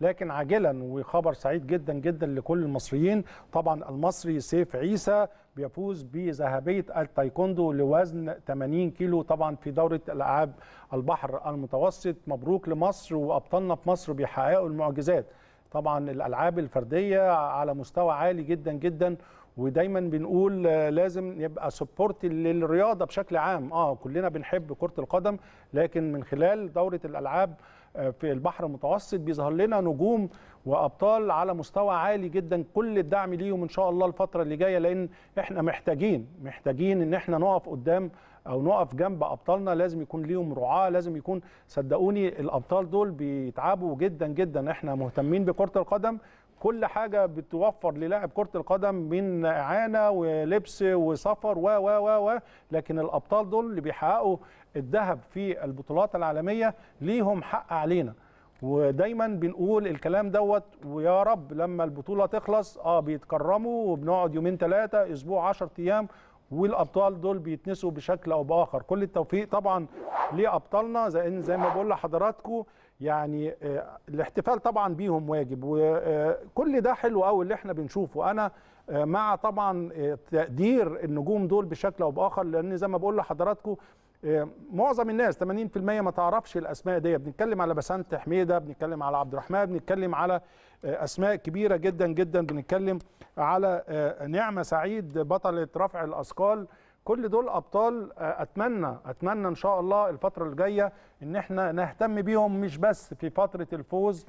لكن عاجلا وخبر سعيد جدا جدا لكل المصريين طبعا المصري سيف عيسى بيفوز بذهبيه التايكوندو لوزن 80 كيلو طبعا في دوره العاب البحر المتوسط مبروك لمصر وابطالنا في مصر بيحققوا المعجزات طبعا الالعاب الفرديه على مستوى عالي جدا جدا ودايما بنقول لازم يبقى سبورت للرياضه بشكل عام اه كلنا بنحب كره القدم لكن من خلال دوره الالعاب آه، في البحر المتوسط بيظهر لنا نجوم وابطال على مستوى عالي جدا كل الدعم ليهم ان شاء الله الفتره اللي جايه لان احنا محتاجين محتاجين ان احنا نقف قدام او نقف جنب ابطالنا لازم يكون ليهم رعاه لازم يكون صدقوني الابطال دول بيتعبوا جدا جدا احنا مهتمين بكره القدم كل حاجه بتوفر للاعب كره القدم من اعانه ولبس وسفر و و و و لكن الابطال دول اللي بيحققوا الذهب في البطولات العالميه ليهم حق علينا ودايما بنقول الكلام دوت ويا رب لما البطوله تخلص اه بيتكرموا وبنقعد يومين ثلاثه اسبوع 10 ايام والابطال دول بيتنسوا بشكل او باخر كل التوفيق طبعا لابطالنا زي زي ما بقول لحضراتكم يعني آه، الاحتفال طبعا بيهم واجب وكل آه، ده حلو قوي اللي احنا بنشوفه انا آه، مع طبعا تقدير النجوم دول بشكل او باخر لان زي ما بقول لحضراتكم إيه، معظم الناس 80% ما تعرفش الاسماء دي بنتكلم على بسنت حميده بنتكلم على عبد الرحمن بنتكلم على آه، اسماء كبيره جدا جدا بنتكلم على آه، نعمه سعيد بطله رفع الاثقال كل دول ابطال آه، اتمنى اتمنى ان شاء الله الفتره الجايه ان احنا نهتم بيهم مش بس في فتره الفوز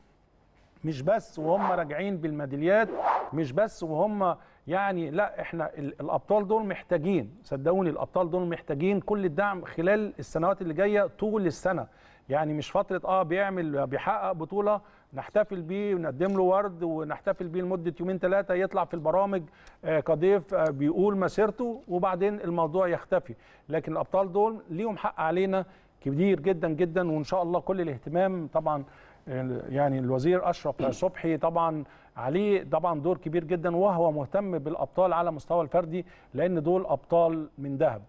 مش بس وهم راجعين بالميداليات مش بس وهم يعني لا احنا الابطال دول محتاجين صدقوني الابطال دول محتاجين كل الدعم خلال السنوات اللي جايه طول السنه يعني مش فتره اه بيعمل بيحقق بطوله نحتفل بيه ونقدم له ورد ونحتفل بيه لمده يومين ثلاثه يطلع في البرامج آه، كضيف آه، بيقول مسيرته وبعدين الموضوع يختفي لكن الابطال دول ليهم حق علينا كبير جدا جدا وان شاء الله كل الاهتمام طبعا يعني الوزير اشرف صبحي طبعا عليه طبعا دور كبير جدا وهو مهتم بالابطال على مستوى الفردي لان دول ابطال من ذهب